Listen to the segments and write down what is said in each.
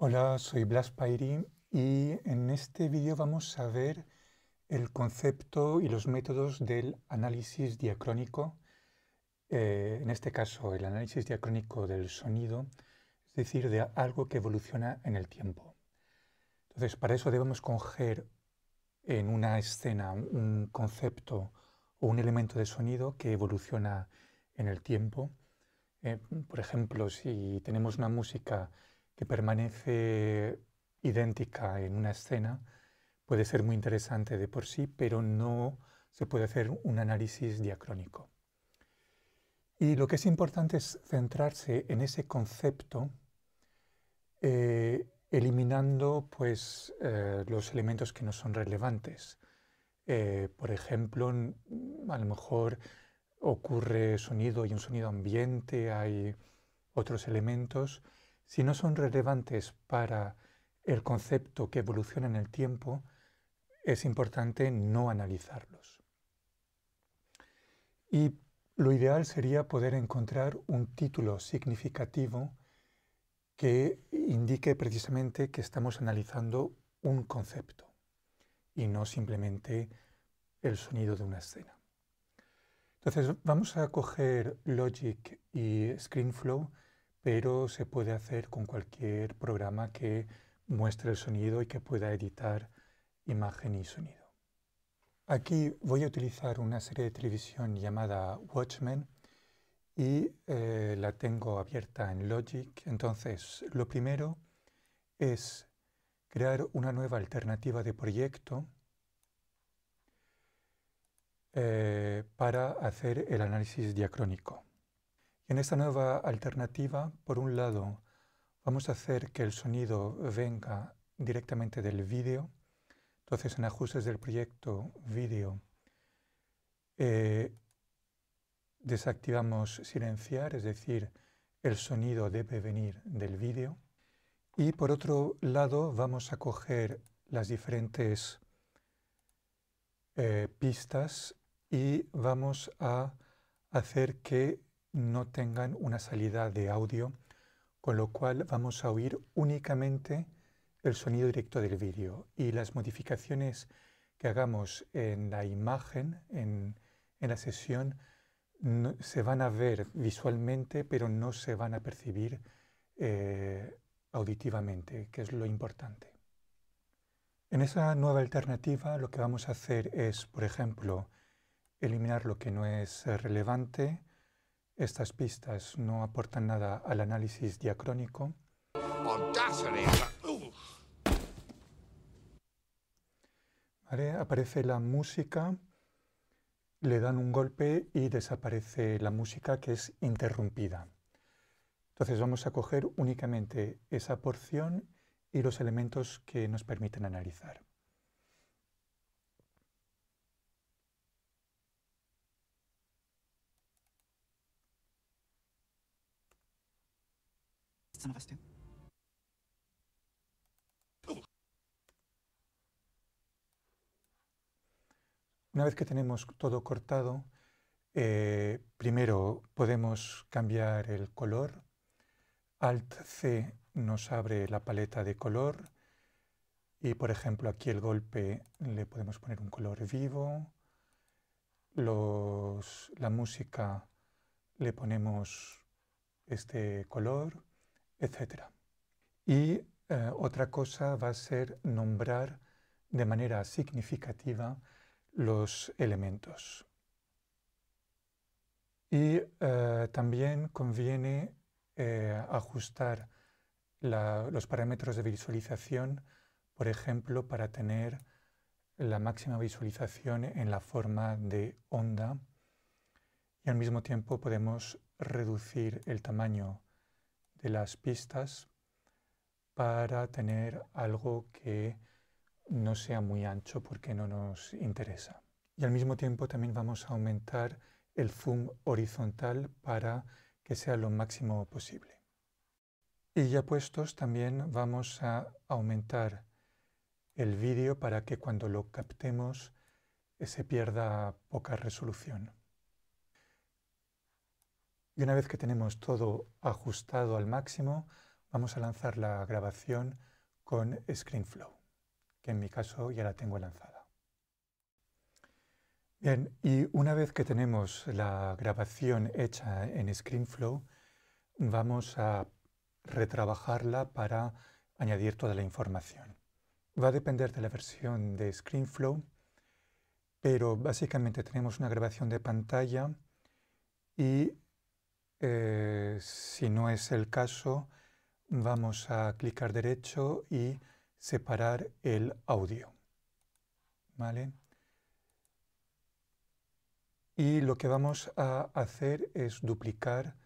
Hola, soy Blas Pairi y en este vídeo vamos a ver el concepto y los métodos del análisis diacrónico, eh, en este caso el análisis diacrónico del sonido, es decir, de algo que evoluciona en el tiempo. Entonces, para eso debemos coger en una escena un concepto o un elemento de sonido que evoluciona en el tiempo. Eh, por ejemplo, si tenemos una música que permanece idéntica en una escena puede ser muy interesante de por sí, pero no se puede hacer un análisis diacrónico. Y lo que es importante es centrarse en ese concepto, eh, eliminando pues, eh, los elementos que no son relevantes. Eh, por ejemplo, a lo mejor ocurre sonido y un sonido ambiente, hay otros elementos, si no son relevantes para el concepto que evoluciona en el tiempo, es importante no analizarlos. Y lo ideal sería poder encontrar un título significativo que indique precisamente que estamos analizando un concepto y no simplemente el sonido de una escena. Entonces vamos a coger Logic y ScreenFlow pero se puede hacer con cualquier programa que muestre el sonido y que pueda editar imagen y sonido. Aquí voy a utilizar una serie de televisión llamada Watchmen y eh, la tengo abierta en Logic. Entonces, lo primero es crear una nueva alternativa de proyecto eh, para hacer el análisis diacrónico. En esta nueva alternativa, por un lado, vamos a hacer que el sonido venga directamente del vídeo. Entonces, en ajustes del proyecto vídeo, eh, desactivamos silenciar, es decir, el sonido debe venir del vídeo. Y por otro lado, vamos a coger las diferentes eh, pistas y vamos a hacer que no tengan una salida de audio, con lo cual vamos a oír únicamente el sonido directo del vídeo y las modificaciones que hagamos en la imagen, en, la sesión, se van a ver visualmente, pero no se van a percibir eh, auditivamente, que es lo importante. En esa nueva alternativa lo que vamos a hacer es, por ejemplo, eliminar lo que no es eh, relevante, estas pistas no aportan nada al análisis diacrónico. Aparece la música, le dan un golpe y desaparece la música que es interrumpida. Entonces vamos a coger únicamente esa porción y los elementos que nos permiten analizar. Una vez que tenemos todo cortado, eh, primero podemos cambiar el color. Alt-C nos abre la paleta de color. Y por ejemplo aquí el golpe le podemos poner un color vivo. la música le ponemos este color etc. Y eh, otra cosa va a ser nombrar de manera significativa los elementos. Y eh, también conviene eh, ajustar los parámetros de visualización, por ejemplo, para tener la máxima visualización en la forma de onda y al mismo tiempo podemos reducir el tamaño de las pistas para tener algo que no sea muy ancho porque no nos interesa. Y al mismo tiempo también vamos a aumentar el zoom horizontal para que sea lo máximo posible. Y ya puestos también vamos a aumentar el vídeo para que cuando lo captemos eh, se pierda poca resolución. Y una vez que tenemos todo ajustado al máximo, vamos a lanzar la grabación con ScreenFlow, que en mi caso ya la tengo lanzada. Bien, y una vez que tenemos la grabación hecha en ScreenFlow, vamos a retrabajarla para añadir toda la información. Va a depender de la versión de ScreenFlow, pero básicamente tenemos una grabación de pantalla y eh, si no es el caso, vamos a clicar derecho y separar el audio. ¿Vale? Y lo que vamos a hacer es duplicar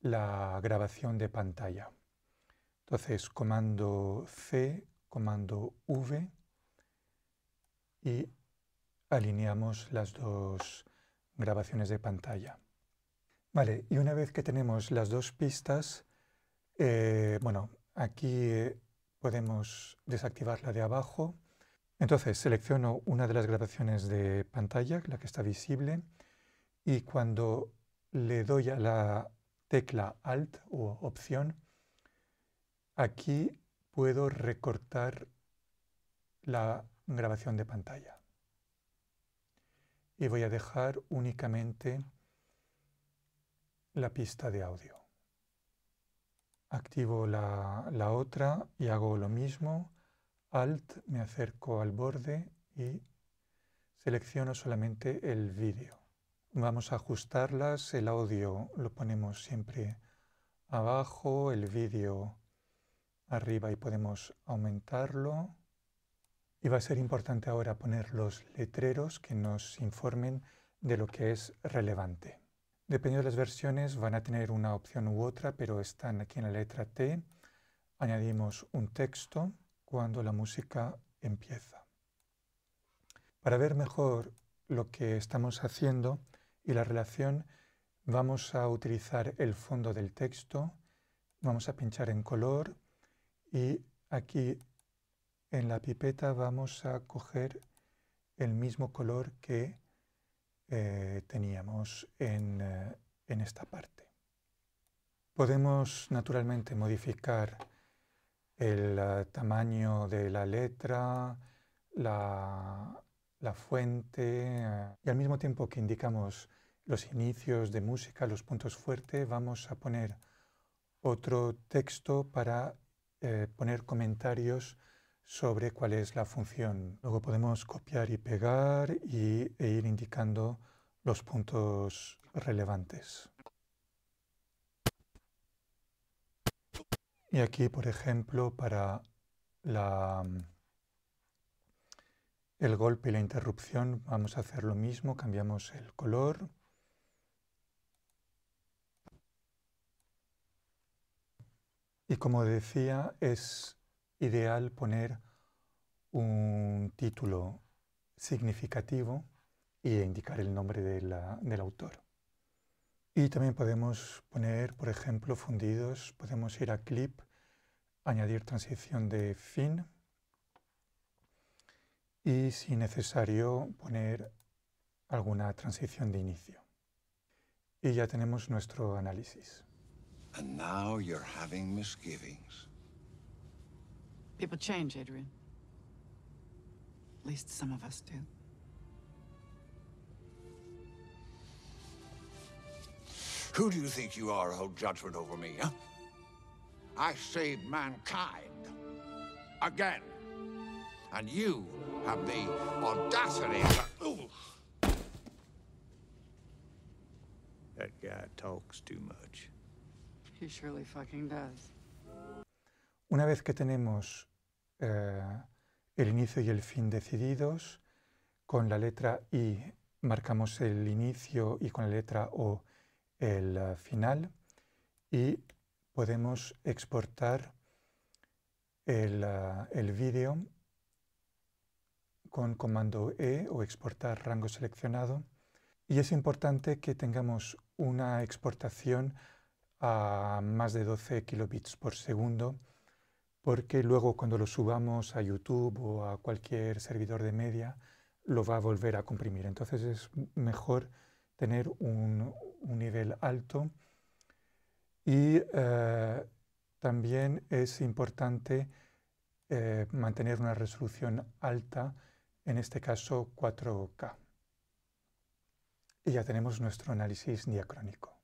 la grabación de pantalla. Entonces, comando C, comando V y alineamos las dos grabaciones de pantalla. Vale, y una vez que tenemos las dos pistas, eh, bueno, aquí eh, podemos desactivar la de abajo. Entonces selecciono una de las grabaciones de pantalla, la que está visible, y cuando le doy a la tecla Alt o Opción, aquí puedo recortar la grabación de pantalla. Y voy a dejar únicamente la pista de audio. Activo la, la otra y hago lo mismo. Alt, me acerco al borde y selecciono solamente el vídeo. Vamos a ajustarlas, el audio lo ponemos siempre abajo, el vídeo arriba y podemos aumentarlo. Y va a ser importante ahora poner los letreros que nos informen de lo que es relevante. Dependiendo de las versiones van a tener una opción u otra, pero están aquí en la letra T. Añadimos un texto cuando la música empieza. Para ver mejor lo que estamos haciendo y la relación, vamos a utilizar el fondo del texto, vamos a pinchar en color y aquí en la pipeta vamos a coger el mismo color que eh, teníamos en, eh, en esta parte. Podemos naturalmente modificar el eh, tamaño de la letra, la, fuente y al mismo tiempo que indicamos los inicios de música, los puntos fuertes, vamos a poner otro texto para poner comentarios sobre cuál es la función. Luego podemos copiar y pegar y, e ir indicando los puntos relevantes. Y aquí, por ejemplo, para la, el golpe y la interrupción vamos a hacer lo mismo, cambiamos el color. Y como decía, es ideal poner un título significativo y indicar el nombre del autor. Y también podemos poner, por ejemplo, fundidos, podemos ir a clip, añadir transición de fin y, si necesario, poner alguna transición de inicio. Y ya tenemos nuestro análisis. And now you're having People change, Adrian. At least some of us do. Who do you think you are to hold judgment over me, huh? I saved mankind. Again. And you have the audacity to... Ooh. That guy talks too much. He surely fucking does. Una vez que tenemos eh, el inicio y el fin decididos, con la letra I marcamos el inicio y con la letra O el eh, final y podemos exportar el, eh, el vídeo con comando E o exportar rango seleccionado. Y es importante que tengamos una exportación a más de 12 kilobits por segundo porque luego cuando lo subamos a YouTube o a cualquier servidor de media, lo va a volver a comprimir. Entonces es mejor tener un, nivel alto y eh, también es importante eh, mantener una resolución alta, en este caso 4K. Y ya tenemos nuestro análisis diacrónico.